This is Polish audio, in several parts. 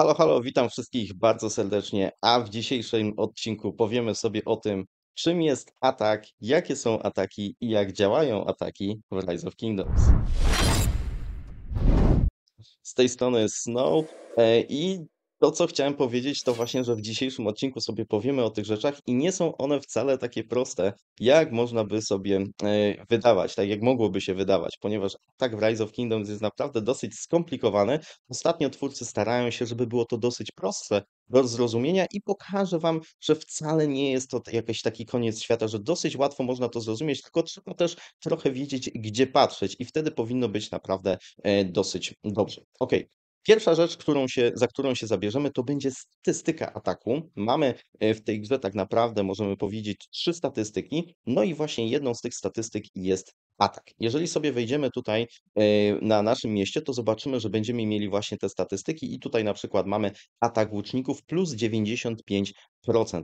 Halo, halo, witam wszystkich bardzo serdecznie, a w dzisiejszym odcinku powiemy sobie o tym, czym jest atak, jakie są ataki i jak działają ataki w Rise of Kingdoms. Z tej strony Snow e, i to, co chciałem powiedzieć, to właśnie, że w dzisiejszym odcinku sobie powiemy o tych rzeczach i nie są one wcale takie proste, jak można by sobie e, wydawać, tak jak mogłoby się wydawać, ponieważ tak w Rise of Kingdoms jest naprawdę dosyć skomplikowane. Ostatnio twórcy starają się, żeby było to dosyć proste do zrozumienia i pokażę Wam, że wcale nie jest to jakiś taki koniec świata, że dosyć łatwo można to zrozumieć, tylko trzeba też trochę wiedzieć, gdzie patrzeć i wtedy powinno być naprawdę e, dosyć dobrze. Ok, Pierwsza rzecz, którą się, za którą się zabierzemy, to będzie statystyka ataku. Mamy e, w tej grze tak naprawdę, możemy powiedzieć, trzy statystyki, no i właśnie jedną z tych statystyk jest atak. Jeżeli sobie wejdziemy tutaj e, na naszym mieście, to zobaczymy, że będziemy mieli właśnie te statystyki i tutaj na przykład mamy atak łuczników plus 95%,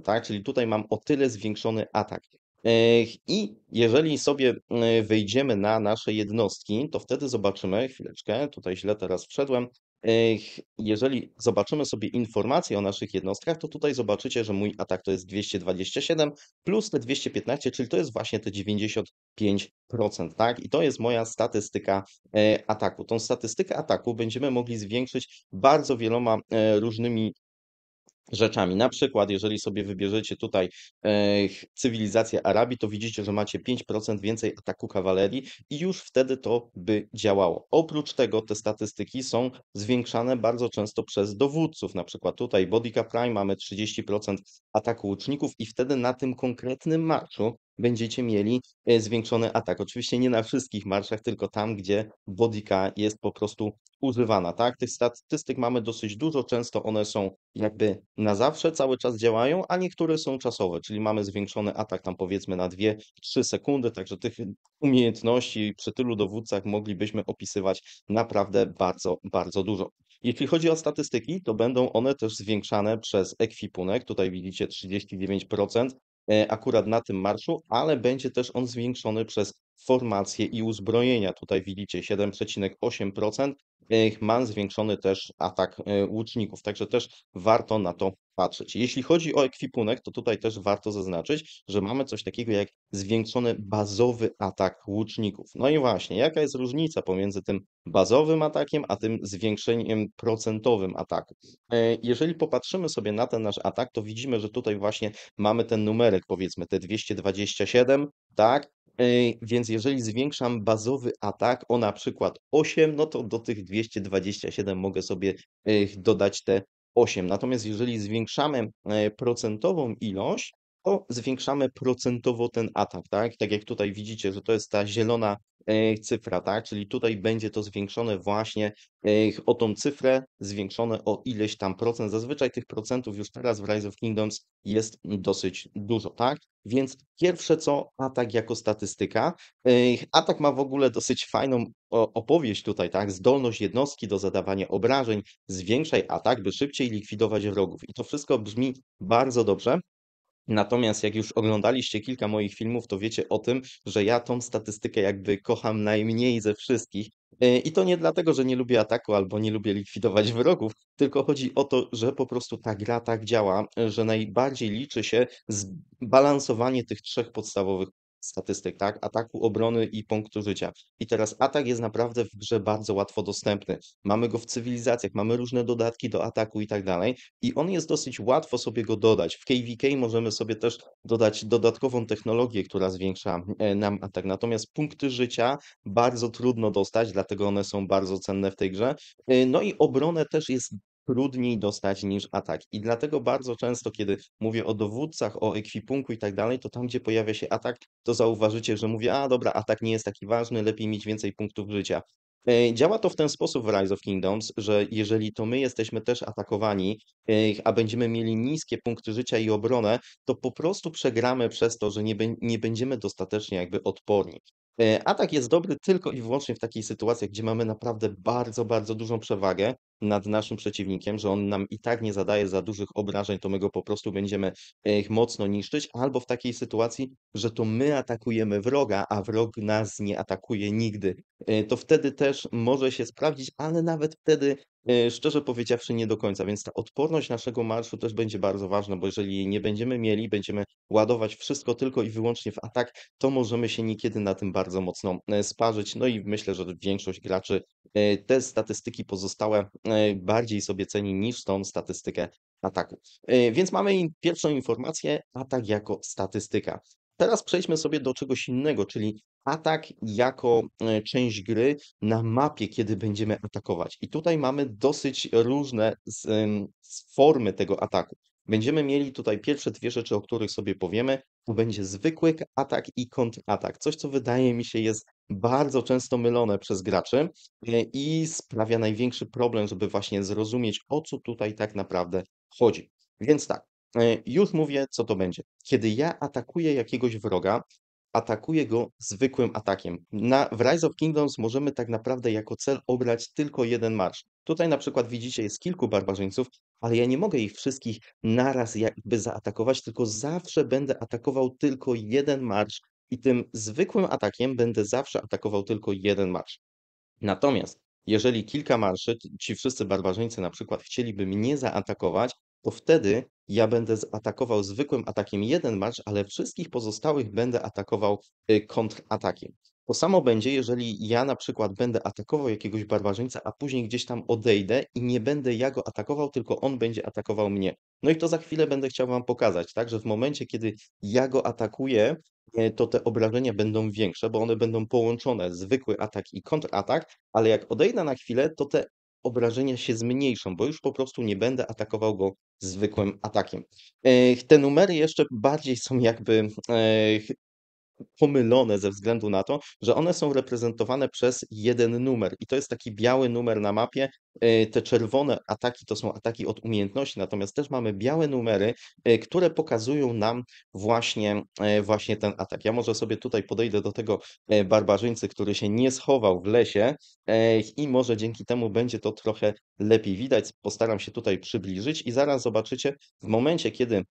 tak? Czyli tutaj mam o tyle zwiększony atak. E, I jeżeli sobie wejdziemy na nasze jednostki, to wtedy zobaczymy, chwileczkę, tutaj źle teraz wszedłem, jeżeli zobaczymy sobie informacje o naszych jednostkach, to tutaj zobaczycie, że mój atak to jest 227 plus te 215, czyli to jest właśnie te 95%, tak? I to jest moja statystyka e, ataku. Tą statystykę ataku będziemy mogli zwiększyć bardzo wieloma e, różnymi rzeczami. Na przykład, jeżeli sobie wybierzecie tutaj e, cywilizację Arabii, to widzicie, że macie 5% więcej ataku kawalerii i już wtedy to by działało. Oprócz tego te statystyki są zwiększane bardzo często przez dowódców. Na przykład tutaj Bodica Prime mamy 30% ataku łuczników i wtedy na tym konkretnym marszu będziecie mieli e, zwiększony atak. Oczywiście nie na wszystkich marszach, tylko tam, gdzie bodyka jest po prostu używana. Tak? Tych statystyk mamy dosyć dużo, często one są jakby na zawsze, cały czas działają, a niektóre są czasowe, czyli mamy zwiększony atak tam powiedzmy na 2-3 sekundy, także tych umiejętności przy tylu dowódcach moglibyśmy opisywać naprawdę bardzo, bardzo dużo. Jeśli chodzi o statystyki, to będą one też zwiększane przez ekwipunek. Tutaj widzicie 39%, E, akurat na tym marszu, ale będzie też on zwiększony przez formacje i uzbrojenia. Tutaj widzicie 7,8%. E, man zwiększony też atak e, łuczników, także też warto na to patrzeć. Jeśli chodzi o ekwipunek, to tutaj też warto zaznaczyć, że mamy coś takiego jak zwiększony bazowy atak łuczników. No i właśnie, jaka jest różnica pomiędzy tym bazowym atakiem, a tym zwiększeniem procentowym ataku? E, jeżeli popatrzymy sobie na ten nasz atak, to widzimy, że tutaj właśnie mamy ten numerek, powiedzmy te 227, tak? E, więc jeżeli zwiększam bazowy atak o na przykład 8, no to do tych 227 mogę sobie e, dodać te 8. Natomiast jeżeli zwiększamy e, procentową ilość, to zwiększamy procentowo ten atak, tak? Tak jak tutaj widzicie, że to jest ta zielona e, cyfra, tak? Czyli tutaj będzie to zwiększone właśnie e, o tą cyfrę, zwiększone o ileś tam procent. Zazwyczaj tych procentów już teraz w Rise of Kingdoms jest dosyć dużo, tak? Więc pierwsze co, atak jako statystyka. E, atak ma w ogóle dosyć fajną opowieść tutaj, tak? Zdolność jednostki do zadawania obrażeń, zwiększaj atak, by szybciej likwidować wrogów. I to wszystko brzmi bardzo dobrze, Natomiast jak już oglądaliście kilka moich filmów, to wiecie o tym, że ja tą statystykę jakby kocham najmniej ze wszystkich. E, I to nie dlatego, że nie lubię ataku albo nie lubię likwidować wyroków, tylko chodzi o to, że po prostu ta gra tak działa, e, że najbardziej liczy się zbalansowanie tych trzech podstawowych statystyk, tak? Ataku, obrony i punktu życia. I teraz atak jest naprawdę w grze bardzo łatwo dostępny. Mamy go w cywilizacjach, mamy różne dodatki do ataku i tak dalej. I on jest dosyć łatwo sobie go dodać. W KVK możemy sobie też dodać dodatkową technologię, która zwiększa e, nam atak. Natomiast punkty życia bardzo trudno dostać, dlatego one są bardzo cenne w tej grze. E, no i obronę też jest trudniej dostać niż atak. I dlatego bardzo często, kiedy mówię o dowódcach, o ekwipunku i tak dalej, to tam, gdzie pojawia się atak, to zauważycie, że mówię, a dobra, atak nie jest taki ważny, lepiej mieć więcej punktów życia. E, działa to w ten sposób w Rise of Kingdoms, że jeżeli to my jesteśmy też atakowani, e, a będziemy mieli niskie punkty życia i obronę, to po prostu przegramy przez to, że nie, nie będziemy dostatecznie jakby odporni. E, atak jest dobry tylko i wyłącznie w takich sytuacjach, gdzie mamy naprawdę bardzo, bardzo dużą przewagę nad naszym przeciwnikiem, że on nam i tak nie zadaje za dużych obrażeń, to my go po prostu będziemy e, ich mocno niszczyć, albo w takiej sytuacji, że to my atakujemy wroga, a wrog nas nie atakuje nigdy. E, to wtedy też może się sprawdzić, ale nawet wtedy, e, szczerze powiedziawszy, nie do końca. Więc ta odporność naszego marszu też będzie bardzo ważna, bo jeżeli nie będziemy mieli, będziemy ładować wszystko tylko i wyłącznie w atak, to możemy się niekiedy na tym bardzo mocno sparzyć. No i myślę, że większość graczy te statystyki pozostałe E, bardziej sobie ceni niż tą statystykę ataku. E, więc mamy pierwszą informację, atak jako statystyka. Teraz przejdźmy sobie do czegoś innego, czyli atak jako e, część gry na mapie, kiedy będziemy atakować. I tutaj mamy dosyć różne formy tego ataku. Będziemy mieli tutaj pierwsze dwie rzeczy, o których sobie powiemy. To będzie zwykły atak i kontratak. Coś, co wydaje mi się jest bardzo często mylone przez graczy e, i sprawia największy problem, żeby właśnie zrozumieć, o co tutaj tak naprawdę chodzi. Więc tak, e, już mówię, co to będzie. Kiedy ja atakuję jakiegoś wroga, atakuje go zwykłym atakiem. Na, w Rise of Kingdoms możemy tak naprawdę jako cel obrać tylko jeden marsz. Tutaj na przykład widzicie, jest kilku barbarzyńców, ale ja nie mogę ich wszystkich naraz jakby zaatakować, tylko zawsze będę atakował tylko jeden marsz i tym zwykłym atakiem będę zawsze atakował tylko jeden marsz. Natomiast jeżeli kilka marszy, ci wszyscy barbarzyńcy na przykład chcieliby mnie zaatakować, to wtedy ja będę atakował zwykłym atakiem jeden marsz, ale wszystkich pozostałych będę atakował y, kontratakiem. To samo będzie, jeżeli ja na przykład będę atakował jakiegoś barbarzyńca, a później gdzieś tam odejdę i nie będę ja go atakował, tylko on będzie atakował mnie. No i to za chwilę będę chciał Wam pokazać, tak, że w momencie, kiedy ja go atakuję, e, to te obrażenia będą większe, bo one będą połączone, zwykły atak i kontratak, ale jak odejdę na chwilę, to te obrażenia się zmniejszą, bo już po prostu nie będę atakował go zwykłym atakiem. E, te numery jeszcze bardziej są jakby e, pomylone ze względu na to, że one są reprezentowane przez jeden numer i to jest taki biały numer na mapie, Y, te czerwone ataki to są ataki od umiejętności, natomiast też mamy białe numery, y, które pokazują nam właśnie, y, właśnie ten atak. Ja może sobie tutaj podejdę do tego barbarzyńcy, który się nie schował w lesie i może dzięki temu będzie to trochę lepiej widać. Postaram się tutaj przybliżyć i zaraz zobaczycie, w momencie, kiedy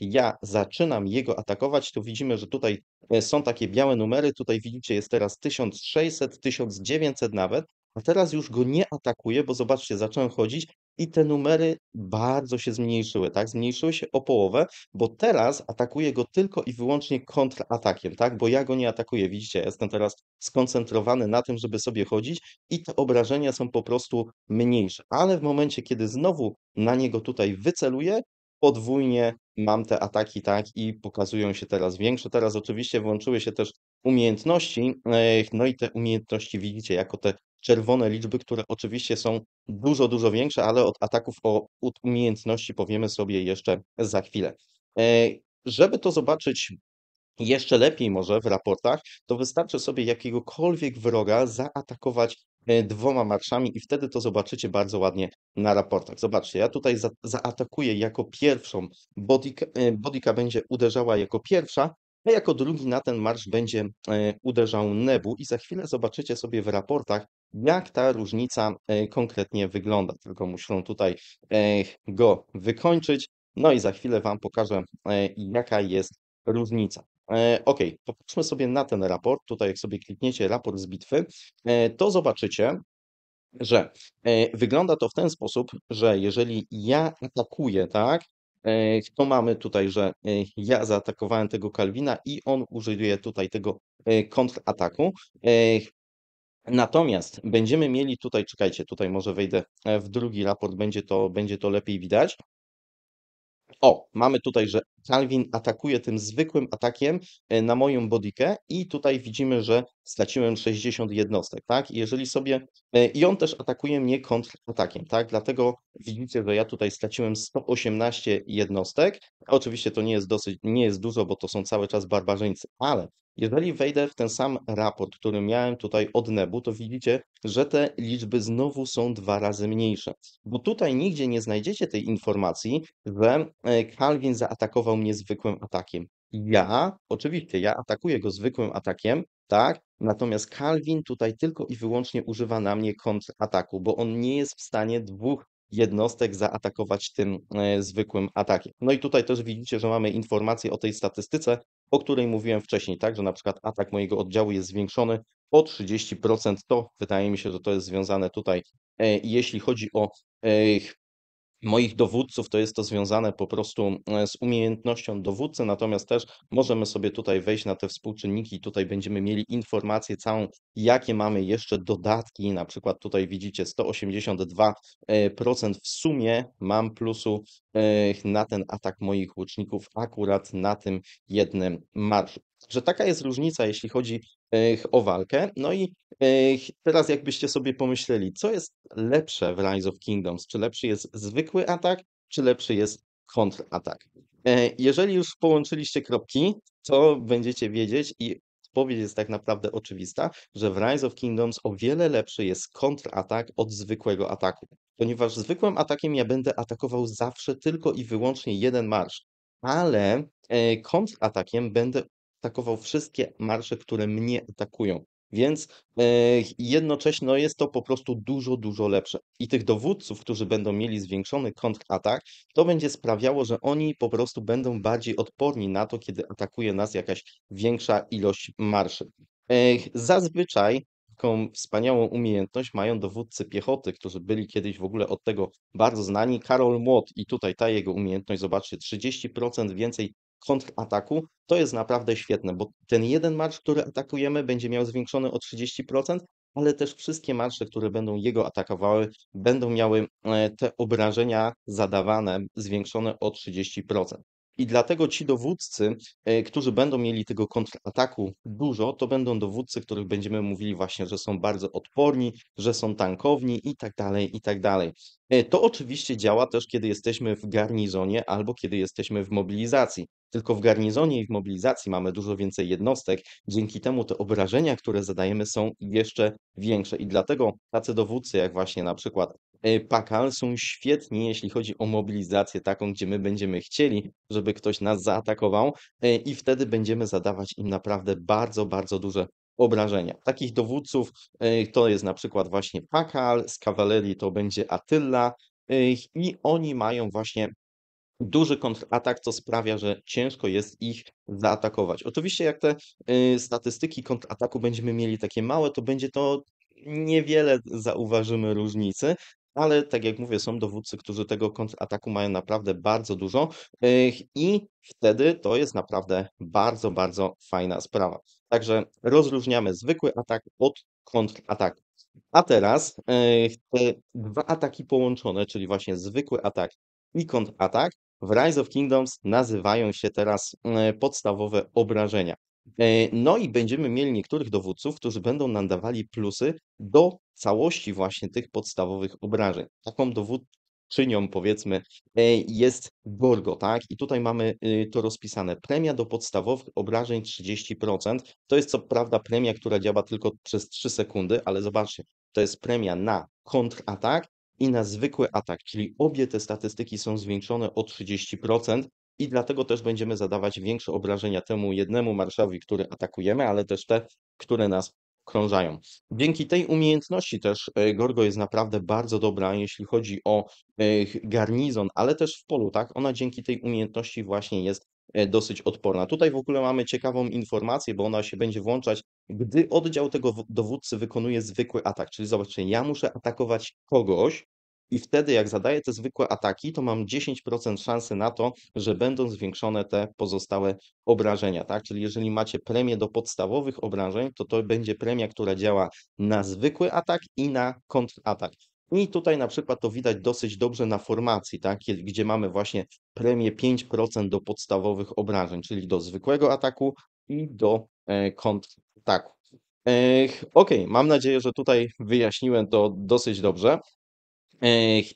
ja zaczynam jego atakować, to widzimy, że tutaj są takie białe numery, tutaj widzicie jest teraz 1600, 1900 nawet, a teraz już go nie atakuje, bo zobaczcie, zacząłem chodzić i te numery bardzo się zmniejszyły, tak? Zmniejszyły się o połowę, bo teraz atakuje go tylko i wyłącznie kontratakiem, tak? Bo ja go nie atakuję, widzicie, jestem teraz skoncentrowany na tym, żeby sobie chodzić i te obrażenia są po prostu mniejsze. Ale w momencie, kiedy znowu na niego tutaj wyceluję, podwójnie mam te ataki, tak, i pokazują się teraz większe. Teraz oczywiście włączyły się też umiejętności, e, no i te umiejętności widzicie jako te czerwone liczby, które oczywiście są dużo, dużo większe, ale od ataków o umiejętności powiemy sobie jeszcze za chwilę. E, żeby to zobaczyć jeszcze lepiej może w raportach, to wystarczy sobie jakiegokolwiek wroga zaatakować e, dwoma marszami i wtedy to zobaczycie bardzo ładnie na raportach. Zobaczcie, ja tutaj za, zaatakuję jako pierwszą, e, bodyka, bodika będzie uderzała jako pierwsza, a jako drugi na ten marsz będzie uderzał Nebu i za chwilę zobaczycie sobie w raportach, jak ta różnica e, konkretnie wygląda. Tylko muszę tutaj e, go wykończyć. No i za chwilę Wam pokażę, e, jaka jest różnica. ok, popatrzmy sobie na ten raport. Tutaj, jak sobie klikniecie raport z bitwy, to zobaczycie, że wygląda to w ten sposób, że jeżeli ja atakuję, tak, to mamy tutaj, że ja zaatakowałem tego Kalwina i on użyje tutaj tego kontrataku. Natomiast będziemy mieli tutaj, czekajcie, tutaj może wejdę e, w drugi raport, będzie to, mhm. będzie to lepiej widać. O, mamy tutaj, że Calvin atakuje tym zwykłym atakiem e, na moją bodykę i tutaj widzimy, że straciłem 60 jednostek, tak? I jeżeli sobie, e, i on też atakuje mnie kontratakiem, tak? Dlatego widzicie, że ja tutaj straciłem 118 jednostek. Oczywiście to nie jest dosyć, nie jest dużo, bo to są cały czas barbarzyńcy, ale jeżeli wejdę w ten sam raport, który miałem tutaj od Nebu, to widzicie, że te liczby znowu są dwa razy mniejsze, bo tutaj nigdzie nie znajdziecie tej informacji, że e, Calvin zaatakował mnie zwykłym atakiem. Ja, oczywiście, ja atakuję go zwykłym atakiem, tak? Natomiast Calvin tutaj tylko i wyłącznie używa na mnie kontrataku, bo on nie jest w stanie dwóch jednostek zaatakować tym e, zwykłym atakiem. No i tutaj też widzicie, że mamy informację o tej statystyce, o której mówiłem wcześniej, tak, że na przykład atak mojego oddziału jest zwiększony o 30%. To wydaje mi się, że to jest związane tutaj, e, jeśli chodzi o e, moich dowódców, to jest to związane po prostu e, z umiejętnością dowódcy, natomiast też możemy sobie tutaj wejść na te współczynniki, tutaj będziemy mieli informację całą, jakie mamy jeszcze dodatki, na przykład tutaj widzicie 182% e, w sumie mam plusu e, na ten atak moich łuczników akurat na tym jednym marszu że taka jest różnica, jeśli chodzi o walkę. No i teraz jakbyście sobie pomyśleli, co jest lepsze w Rise of Kingdoms? Czy lepszy jest zwykły atak, czy lepszy jest kontratak? E, jeżeli już połączyliście kropki, to będziecie wiedzieć i odpowiedź jest tak naprawdę oczywista, że w Rise of Kingdoms o wiele lepszy jest kontratak od zwykłego ataku. Ponieważ zwykłym atakiem ja będę atakował zawsze tylko i wyłącznie jeden marsz, ale e, kontratakiem będę atakował wszystkie marsze, które mnie atakują. Więc e, jednocześnie no jest to po prostu dużo, dużo lepsze. I tych dowódców, którzy będą mieli zwiększony kontratak, to będzie sprawiało, że oni po prostu będą bardziej odporni na to, kiedy atakuje nas jakaś większa ilość marszy. Yy, zazwyczaj taką wspaniałą umiejętność mają dowódcy piechoty, którzy byli kiedyś w ogóle od tego bardzo znani. Karol Młot i tutaj ta jego umiejętność, zobaczcie, 30% więcej kontrataku, to jest naprawdę świetne, bo ten jeden marsz, który atakujemy, będzie miał zwiększony o 30%, ale też wszystkie marsze, które będą jego atakowały, będą miały e, te obrażenia zadawane zwiększone o 30%. I dlatego ci dowódcy, e, którzy będą mieli tego kontrataku dużo, to będą dowódcy, których będziemy mówili właśnie, że są bardzo odporni, że są tankowni i tak dalej, i tak dalej. E, to oczywiście działa też, kiedy jesteśmy w garnizonie albo kiedy jesteśmy w mobilizacji. Tylko w garnizonie i w mobilizacji mamy dużo więcej jednostek, dzięki temu te obrażenia, które zadajemy, są jeszcze większe. I dlatego tacy dowódcy, jak właśnie na przykład E, Pakal są świetni, jeśli chodzi o mobilizację taką, gdzie my będziemy chcieli, żeby ktoś nas zaatakował e, i wtedy będziemy zadawać im naprawdę bardzo, bardzo duże obrażenia. Takich dowódców e, to jest na przykład właśnie Pakal, z kawalerii to będzie Attila i oni mają właśnie duży kontratak, co sprawia, że ciężko jest ich zaatakować. Oczywiście jak te statystyki kontrataku będziemy mieli takie małe, to będzie to niewiele zauważymy różnicy, ale tak jak mówię, są dowódcy, którzy tego ataku mają naprawdę bardzo dużo i wtedy to jest naprawdę bardzo, bardzo fajna sprawa. Także rozróżniamy zwykły atak od kontrataku. A teraz te dwa ataki połączone, czyli właśnie zwykły atak i kontratak, w Rise of Kingdoms nazywają się teraz e, podstawowe obrażenia. E, no i będziemy mieli niektórych dowódców, którzy będą nam dawali plusy do całości właśnie tych podstawowych obrażeń. Taką dowódczynią powiedzmy e, jest Gorgo, tak? I tutaj mamy y, to rozpisane. Premia do podstawowych obrażeń 30%. To jest co prawda premia, która działa tylko przez 3 sekundy, ale zobaczcie, to jest premia na kontratak i na zwykły atak, czyli obie te statystyki są zwiększone o 30%, i dlatego też będziemy zadawać większe obrażenia temu jednemu marszowi, który atakujemy, ale też te, które nas krążają. Dzięki tej umiejętności też e, Gorgo jest naprawdę bardzo dobra, jeśli chodzi o e, garnizon, ale też w polu, tak? Ona dzięki tej umiejętności właśnie jest e, dosyć odporna. Tutaj w ogóle mamy ciekawą informację, bo ona się będzie włączać, gdy oddział tego dowódcy wykonuje zwykły atak. Czyli zobaczcie, ja muszę atakować kogoś, i wtedy, jak zadaję te zwykłe ataki, to mam 10% szansy na to, że będą zwiększone te pozostałe obrażenia. Tak? Czyli jeżeli macie premię do podstawowych obrażeń, to to będzie premia, która działa na zwykły atak i na kontratak. I tutaj na przykład to widać dosyć dobrze na formacji, tak, gdzie mamy właśnie premię 5% do podstawowych obrażeń, czyli do zwykłego ataku i do e, kontrataku. E, ok, mam nadzieję, że tutaj wyjaśniłem to dosyć dobrze.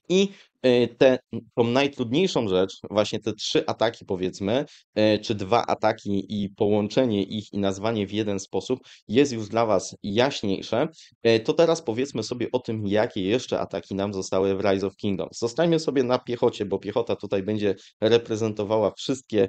I y, te tą najtrudniejszą rzecz, właśnie te trzy ataki powiedzmy, y, czy dwa ataki i połączenie ich i nazwanie w jeden sposób jest już dla Was jaśniejsze, y, to teraz powiedzmy sobie o tym, jakie jeszcze ataki nam zostały w Rise of Kingdoms. Zostańmy sobie na piechocie, bo piechota tutaj będzie reprezentowała wszystkie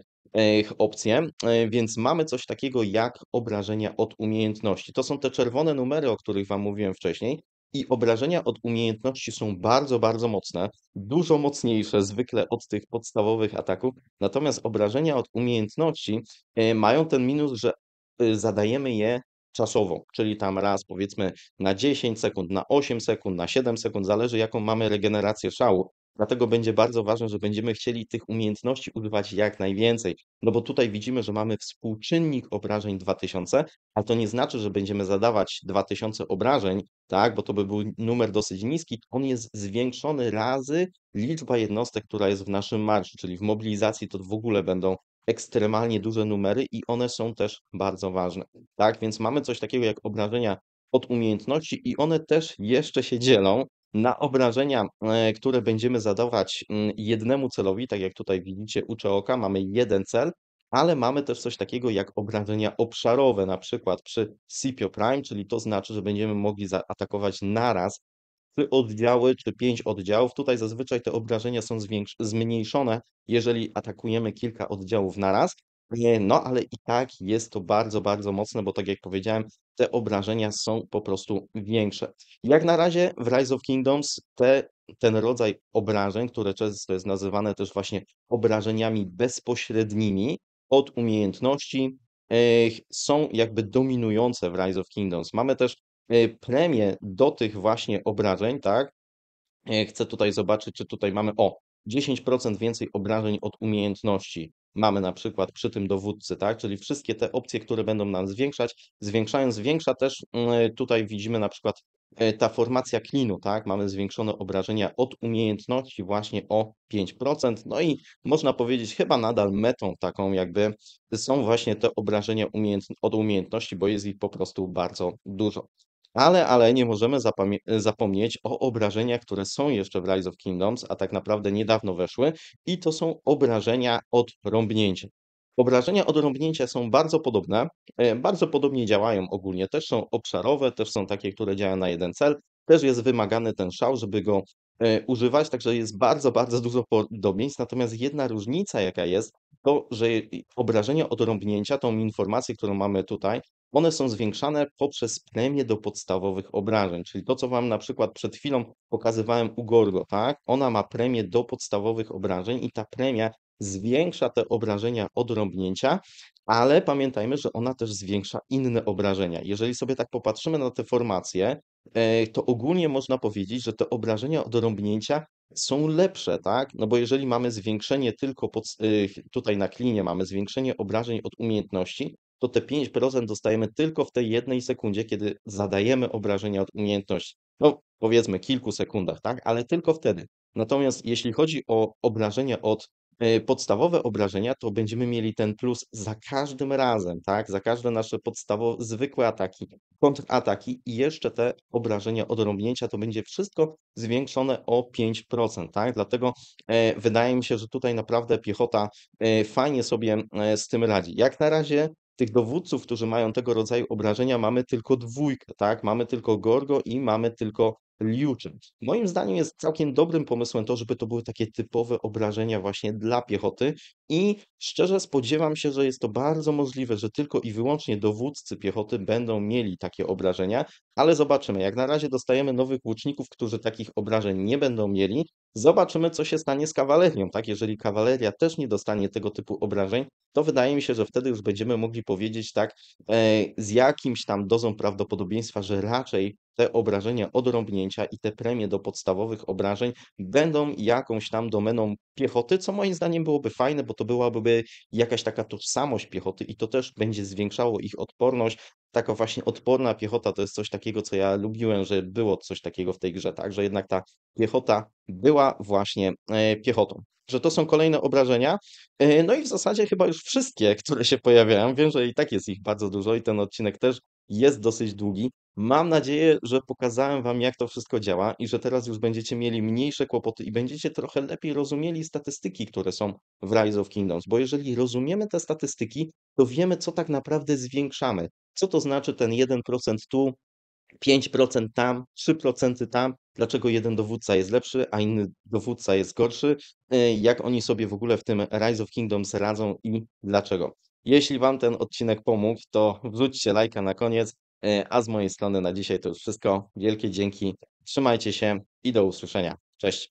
opcje, więc mamy coś takiego jak obrażenia od umiejętności. To są te czerwone numery, o których Wam mówiłem wcześniej, i obrażenia od umiejętności są bardzo, bardzo mocne, dużo mocniejsze zwykle od tych podstawowych ataków. Natomiast obrażenia od umiejętności e, mają ten minus, że e, zadajemy je czasowo, czyli tam raz powiedzmy na 10 sekund, na 8 sekund, na 7 sekund, zależy jaką mamy regenerację szału, Dlatego będzie bardzo ważne, że będziemy chcieli tych umiejętności używać jak najwięcej. No bo tutaj widzimy, że mamy współczynnik obrażeń 2000, ale to nie znaczy, że będziemy zadawać 2000 obrażeń, tak, bo to by był numer dosyć niski. On jest zwiększony razy liczba jednostek, która jest w naszym marszu, czyli w mobilizacji to w ogóle będą ekstremalnie duże numery i one są też bardzo ważne. Tak, więc mamy coś takiego jak obrażenia od umiejętności i one też jeszcze się dzielą na obrażenia, e, które będziemy zadawać mm, jednemu celowi, tak jak tutaj widzicie u oka, mamy jeden cel, ale mamy też coś takiego jak obrażenia obszarowe, na przykład przy Sipio Prime, czyli to znaczy, że będziemy mogli zaatakować naraz trzy oddziały czy pięć oddziałów. Tutaj zazwyczaj te obrażenia są zmniejszone, jeżeli atakujemy kilka oddziałów naraz. E, no, ale i tak jest to bardzo, bardzo mocne, bo tak jak powiedziałem, te obrażenia są po prostu większe. Jak na razie w Rise of Kingdoms te, ten rodzaj obrażeń, które często jest nazywane też właśnie obrażeniami bezpośrednimi od umiejętności, są jakby dominujące w Rise of Kingdoms. Mamy też e, premię do tych właśnie obrażeń, tak? E, chcę tutaj zobaczyć, czy tutaj mamy, o, 10% więcej obrażeń od umiejętności, mamy na przykład przy tym dowódcy, tak? Czyli wszystkie te opcje, które będą nam zwiększać, zwiększając, zwiększa też mm, tutaj widzimy na przykład e, ta formacja klinu, tak? Mamy zwiększone obrażenia od umiejętności właśnie o 5%. No i można powiedzieć, chyba nadal metą taką jakby są właśnie te obrażenia umiejętno od umiejętności, bo jest ich po prostu bardzo dużo. Ale, ale nie możemy zapomnieć o obrażeniach, które są jeszcze w Rise of Kingdoms, a tak naprawdę niedawno weszły, i to są obrażenia od rąbnięcia. Obrażenia od rąbnięcia są bardzo podobne, e, bardzo podobnie działają ogólnie, też są obszarowe, też są takie, które działają na jeden cel, też jest wymagany ten szał, żeby go e, używać, także jest bardzo, bardzo dużo podobieństw, natomiast jedna różnica jaka jest, to, że obrażenie od rąbnięcia, tą informację, którą mamy tutaj, one są zwiększane poprzez premię do podstawowych obrażeń, czyli to, co Wam na przykład przed chwilą pokazywałem u Gorgo, tak? Ona ma premię do podstawowych obrażeń i ta premia zwiększa te obrażenia odrąbnięcia, ale pamiętajmy, że ona też zwiększa inne obrażenia. Jeżeli sobie tak popatrzymy na te formacje, e, to ogólnie można powiedzieć, że te obrażenia odrąbnięcia są lepsze, tak? No bo jeżeli mamy zwiększenie tylko pod, e, tutaj na klinie, mamy zwiększenie obrażeń od umiejętności, to te 5% dostajemy tylko w tej jednej sekundzie, kiedy zadajemy obrażenia od umiejętności. No, powiedzmy kilku sekundach, tak? Ale tylko wtedy. Natomiast jeśli chodzi o obrażenia od e, podstawowe obrażenia, to będziemy mieli ten plus za każdym razem, tak? Za każde nasze podstawowe, zwykłe ataki, kontrataki i jeszcze te obrażenia odrąbnięcia, to będzie wszystko zwiększone o 5%, tak? Dlatego e, wydaje mi się, że tutaj naprawdę piechota e, fajnie sobie z tym radzi. Jak na razie tych dowódców, którzy mają tego rodzaju obrażenia, mamy tylko dwójkę, tak? Mamy tylko Gorgo i mamy tylko Liuczyn. Moim zdaniem jest całkiem dobrym pomysłem to, żeby to były takie typowe obrażenia właśnie dla piechoty, i szczerze spodziewam się, że jest to bardzo możliwe, że tylko i wyłącznie dowódcy piechoty będą mieli takie obrażenia, ale zobaczymy. Jak na razie dostajemy nowych łuczników, którzy takich obrażeń nie będą mieli. Zobaczymy, co się stanie z kawalerią. Tak, jeżeli kawaleria też nie dostanie tego typu obrażeń, to wydaje mi się, że wtedy już będziemy mogli powiedzieć tak e, z jakimś tam dozą prawdopodobieństwa, że raczej te obrażenia odrąbnięcia i te premie do podstawowych obrażeń będą jakąś tam domeną piechoty, co moim zdaniem byłoby fajne, bo to to byłaby jakaś taka tożsamość piechoty i to też będzie zwiększało ich odporność. Taka właśnie odporna piechota to jest coś takiego, co ja lubiłem, że było coś takiego w tej grze, tak, że jednak ta piechota była właśnie e, piechotą. Że to są kolejne obrażenia, e, no i w zasadzie chyba już wszystkie, które się pojawiają. Wiem, że i tak jest ich bardzo dużo i ten odcinek też jest dosyć długi, Mam nadzieję, że pokazałem Wam, jak to wszystko działa i że teraz już będziecie mieli mniejsze kłopoty i będziecie trochę lepiej rozumieli statystyki, które są w Rise of Kingdoms, bo jeżeli rozumiemy te statystyki, to wiemy, co tak naprawdę zwiększamy. Co to znaczy ten 1% tu, 5% tam, 3% tam, dlaczego jeden dowódca jest lepszy, a inny dowódca jest gorszy, e, jak oni sobie w ogóle w tym Rise of Kingdoms radzą i dlaczego. Jeśli Wam ten odcinek pomógł, to wrzućcie lajka na koniec, E, a z mojej strony na dzisiaj to już wszystko. Wielkie dzięki. Trzymajcie się i do usłyszenia. Cześć.